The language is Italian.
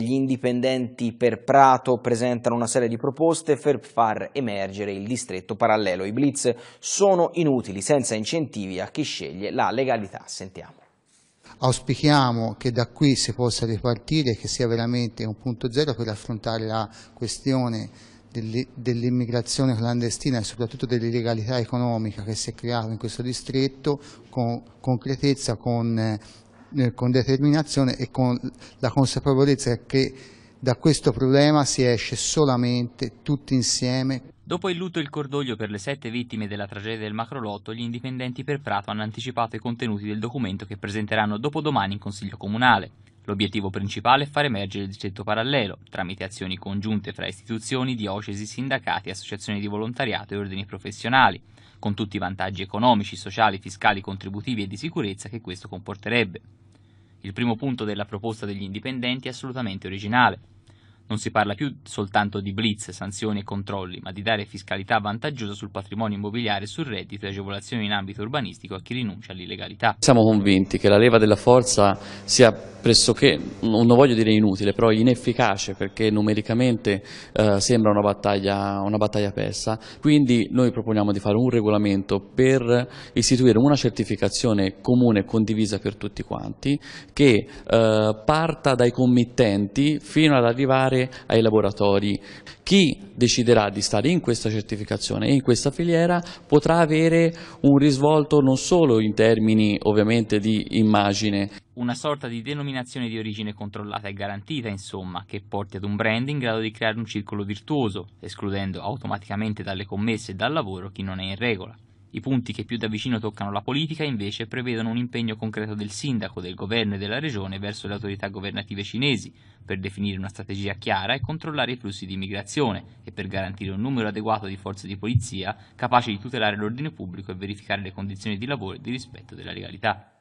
Gli indipendenti per Prato presentano una serie di proposte per far emergere il distretto parallelo. I blitz sono inutili, senza incentivi a chi sceglie la legalità. Sentiamo. Auspichiamo che da qui si possa ripartire che sia veramente un punto zero per affrontare la questione dell'immigrazione clandestina e soprattutto dell'illegalità economica che si è creata in questo distretto con concretezza, con eh, eh, con determinazione e con la consapevolezza che da questo problema si esce solamente tutti insieme. Dopo il lutto e il cordoglio per le sette vittime della tragedia del Macrolotto, gli indipendenti per Prato hanno anticipato i contenuti del documento che presenteranno dopodomani in Consiglio Comunale. L'obiettivo principale è far emergere il distretto parallelo, tramite azioni congiunte fra istituzioni, diocesi, sindacati, associazioni di volontariato e ordini professionali, con tutti i vantaggi economici, sociali, fiscali, contributivi e di sicurezza che questo comporterebbe. Il primo punto della proposta degli indipendenti è assolutamente originale. Non si parla più soltanto di blitz, sanzioni e controlli, ma di dare fiscalità vantaggiosa sul patrimonio immobiliare, sul reddito e agevolazioni in ambito urbanistico a chi rinuncia all'illegalità. Siamo convinti che la leva della forza sia pressoché, non voglio dire inutile, però inefficace perché numericamente eh, sembra una battaglia, una battaglia persa, quindi noi proponiamo di fare un regolamento per istituire una certificazione comune e condivisa per tutti quanti che eh, parta dai committenti fino ad arrivare dare ai laboratori. Chi deciderà di stare in questa certificazione e in questa filiera potrà avere un risvolto non solo in termini ovviamente di immagine. Una sorta di denominazione di origine controllata e garantita, insomma, che porti ad un brand in grado di creare un circolo virtuoso, escludendo automaticamente dalle commesse e dal lavoro chi non è in regola. I punti che più da vicino toccano la politica invece prevedono un impegno concreto del sindaco, del governo e della regione verso le autorità governative cinesi per definire una strategia chiara e controllare i flussi di immigrazione e per garantire un numero adeguato di forze di polizia capaci di tutelare l'ordine pubblico e verificare le condizioni di lavoro e di rispetto della legalità.